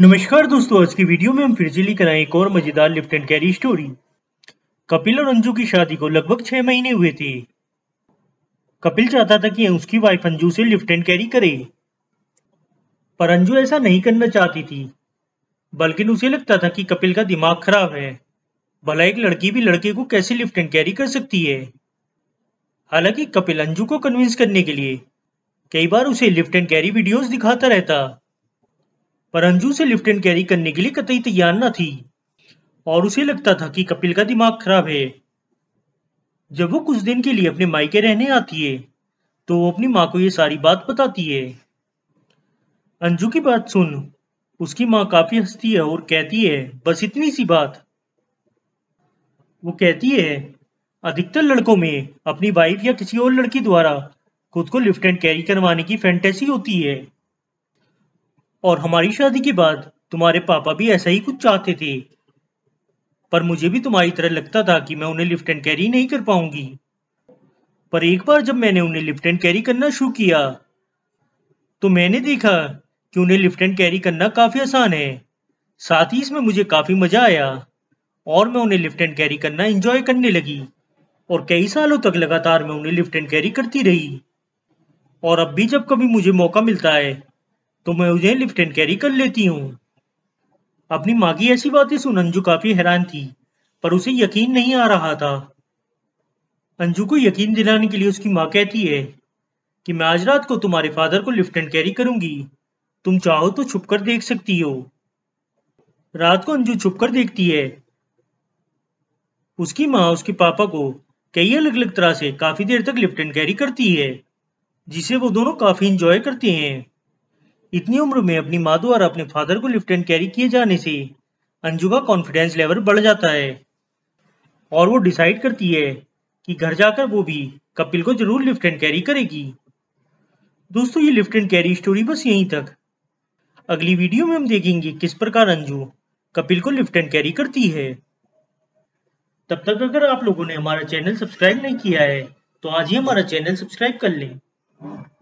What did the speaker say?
नमस्कार दोस्तों आज की वीडियो में हम फिर से लेकर आए एक और मजेदार lift and carry story Kapil और अंजू की शादी को लगभग छह महीने हुए थे कपिल चाहता था कि उसकी वाइफ अंजू से लिफ्ट एंड कैरी करे पर अंजू ऐसा नहीं करना चाहती थी बल्कि उसे लगता था कि कपिल का दिमाग खराब है भला एक लड़की भी लड़के को कैसे लिफ्ट एंड कैरी कर सकती है हालांकि कपिल अंजू को कन्विंस करने के लिए कई बार उसे लिफ्ट एंड कैरी वीडियोस दिखाता रहता पर अंजू से लिफ्ट एंड कैरी करने के लिए कतई तैयार न थी और उसे लगता था कि कपिल का दिमाग खराब है जब वो कुछ दिन के लिए अपने मायके रहने आती है तो वो अपनी माँ को ये सारी बात बताती है अंजू की बात सुन उसकी माँ काफी हंसती है और कहती है बस इतनी सी बात वो कहती है अधिकतर लड़कों में अपनी वाइफ या किसी और लड़की द्वारा खुद को लिफ्ट एंड कैरी करवाने की फैंटेसी होती है और हमारी शादी के बाद तुम्हारे पापा भी ऐसा ही कुछ चाहते थे पर मुझे भी तुम्हारी तरह लगता था कि मैं उन्हें लिफ्ट एंड कैरी नहीं कर पाऊंगी पर एक बार जब मैंने उन्हें लिफ्ट एंड कैरी करना शुरू किया तो मैंने देखा कि उन्हें लिफ्ट एंड कैरी करना काफी आसान है साथ ही इसमें मुझे काफी मजा आया और मैं उन्हें लिफ्ट एंड कैरी करना एंजॉय करने लगी और कई सालों तक लगातार मैं उन्हें लिफ्ट एंड कैरी करती रही और अब भी जब कभी मुझे मौका मिलता है तो मैं उसे लिफ्ट एंड कैरी कर लेती हूँ अपनी माँ की ऐसी बातें सुन अंजू काफी हैरान थी पर उसे यकीन नहीं आ रहा था अंजू को यकीन दिलाने के लिए उसकी माँ कहती है कि मैं आज रात को तुम्हारे फादर को लिफ्ट एंड कैरी करूंगी तुम चाहो तो छुप कर देख सकती हो रात को अंजू छुप कर देखती है उसकी माँ उसके पापा को कई अलग अलग तरह से काफी देर तक लिफ्ट एंड कैरी करती है जिसे वो दोनों काफी इंजॉय करते हैं इतनी उम्र में अपनी माँ द्वारा अपने फादर को लिफ्ट एंड कैरी किए जाने से अंजू का कॉन्फिडेंस लेवल बढ़ जाता है और वो डिसाइड करती है कि घर जाकर वो भी कपिल को जरूर लिफ्ट एंड कैरी करेगी दोस्तों ये लिफ्ट एंड कैरी स्टोरी बस यहीं तक अगली वीडियो में हम देखेंगे किस प्रकार अंजू कपिल को लिफ्ट एंड कैरी करती है तब तक अगर आप लोगों ने हमारा चैनल सब्सक्राइब नहीं किया है तो आज ही हमारा चैनल सब्सक्राइब कर लें